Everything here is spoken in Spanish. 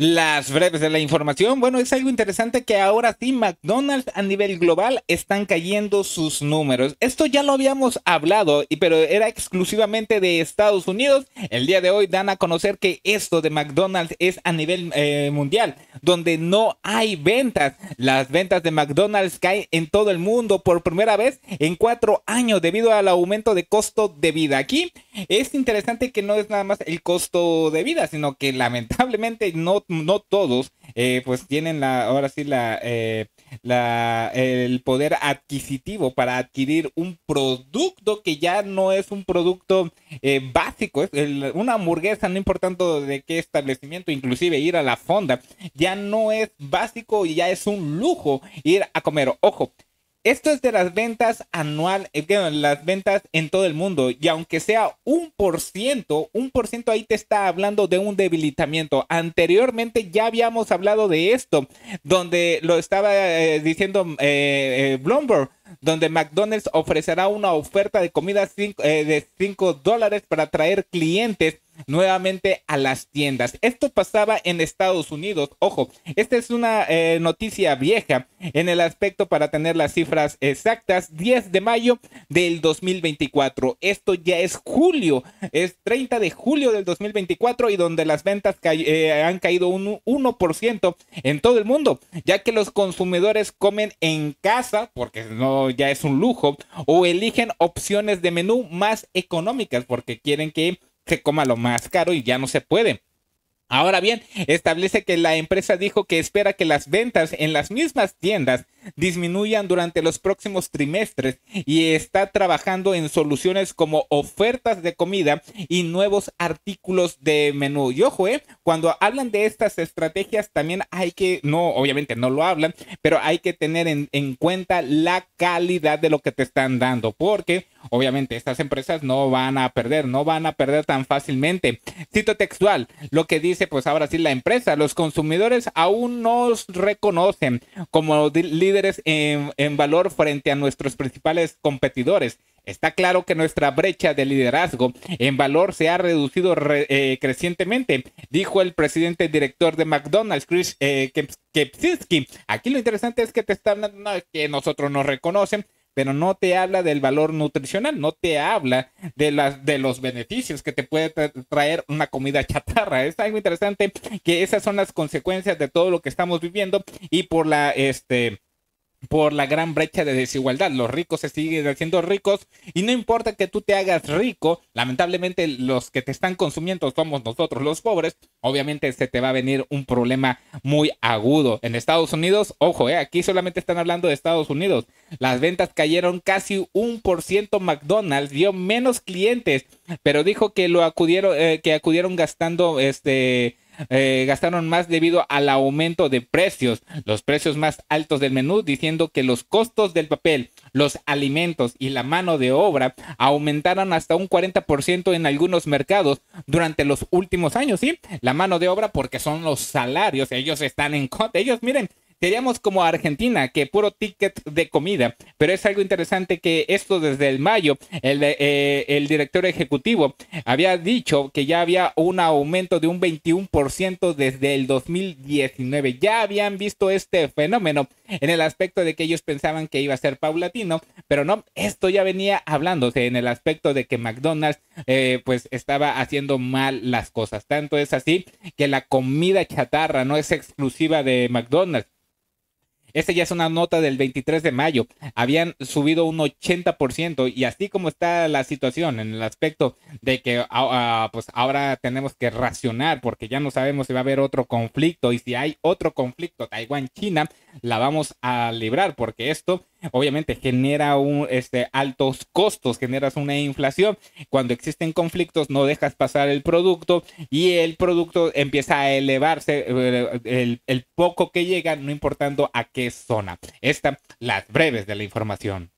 Las breves de la información, bueno, es algo interesante que ahora sí McDonald's a nivel global están cayendo sus números. Esto ya lo habíamos hablado, pero era exclusivamente de Estados Unidos. El día de hoy dan a conocer que esto de McDonald's es a nivel eh, mundial, donde no hay ventas. Las ventas de McDonald's caen en todo el mundo por primera vez en cuatro años debido al aumento de costo de vida. Aquí es interesante que no es nada más el costo de vida, sino que lamentablemente no no todos, eh, pues tienen la, ahora sí, eh, la, el poder adquisitivo para adquirir un producto que ya no es un producto eh, básico. Es una hamburguesa, no importando de qué establecimiento, inclusive ir a la fonda, ya no es básico y ya es un lujo ir a comer. Ojo, esto es de las ventas anual, eh, las ventas en todo el mundo. Y aunque sea un por ciento, un por ciento ahí te está hablando de un debilitamiento. Anteriormente ya habíamos hablado de esto, donde lo estaba eh, diciendo eh, Bloomberg donde McDonald's ofrecerá una oferta de comida eh, de 5 dólares para atraer clientes nuevamente a las tiendas. Esto pasaba en Estados Unidos. Ojo, esta es una eh, noticia vieja en el aspecto para tener las cifras exactas. 10 de mayo del 2024. Esto ya es julio, es 30 de julio del 2024 y donde las ventas eh, han caído un 1% en todo el mundo, ya que los consumidores comen en casa porque no ya es un lujo, o eligen opciones de menú más económicas porque quieren que se coma lo más caro y ya no se puede. Ahora bien, establece que la empresa dijo que espera que las ventas en las mismas tiendas disminuyan durante los próximos trimestres y está trabajando en soluciones como ofertas de comida y nuevos artículos de menú. Y ojo, eh, cuando hablan de estas estrategias también hay que, no, obviamente no lo hablan, pero hay que tener en, cuenta la calidad de lo que te están dando, porque obviamente estas empresas no van a perder, no van a perder tan fácilmente. Cito textual, lo que dice pues ahora sí la empresa, los consumidores aún nos reconocen como líderes en, valor frente a nuestros principales competidores. Está claro que nuestra brecha de liderazgo en valor se ha reducido eh, crecientemente, dijo el presidente director de McDonald's, Chris eh, Aquí lo interesante es que te están hablando que nosotros nos reconocen, pero no te habla del valor nutricional, no te habla de, las, de los beneficios que te puede traer una comida chatarra. Es algo interesante que esas son las consecuencias de todo lo que estamos viviendo y por la, este, por la gran brecha de desigualdad. Los ricos se siguen haciendo ricos y no importa que tú te hagas rico, lamentablemente los que te están consumiendo somos nosotros los pobres, obviamente se te va a venir un problema muy agudo. En Estados Unidos, ojo, eh, aquí solamente están hablando de Estados Unidos, las ventas cayeron casi un por ciento, McDonald's dio menos clientes, pero dijo que lo acudieron, eh, que acudieron gastando este eh, gastaron más debido al aumento de precios, los precios más altos del menú, diciendo que los costos del papel, los alimentos y la mano de obra aumentaron hasta un 40% en algunos mercados durante los últimos años, ¿sí? La mano de obra porque son los salarios, ellos están en contra, ellos miren, Seríamos como Argentina, que puro ticket de comida. Pero es algo interesante que esto desde el mayo, el, eh, el director ejecutivo había dicho que ya había un aumento de un 21% desde el 2019. Ya habían visto este fenómeno en el aspecto de que ellos pensaban que iba a ser paulatino, pero no, esto ya venía hablándose en el aspecto de que McDonald's eh, pues estaba haciendo mal las cosas. Tanto es así que la comida chatarra no es exclusiva de McDonald's. Esta ya es una nota del 23 de mayo. Habían subido un 80% y así como está la situación en el aspecto de que ah, ah, pues ahora tenemos que racionar porque ya no sabemos si va a haber otro conflicto y si hay otro conflicto Taiwán-China, la vamos a librar porque esto obviamente genera un, este, altos costos, generas una inflación. Cuando existen conflictos no dejas pasar el producto y el producto empieza a elevarse, eh, el, el poco que llega, no importando a qué zona. Estas las breves de la información.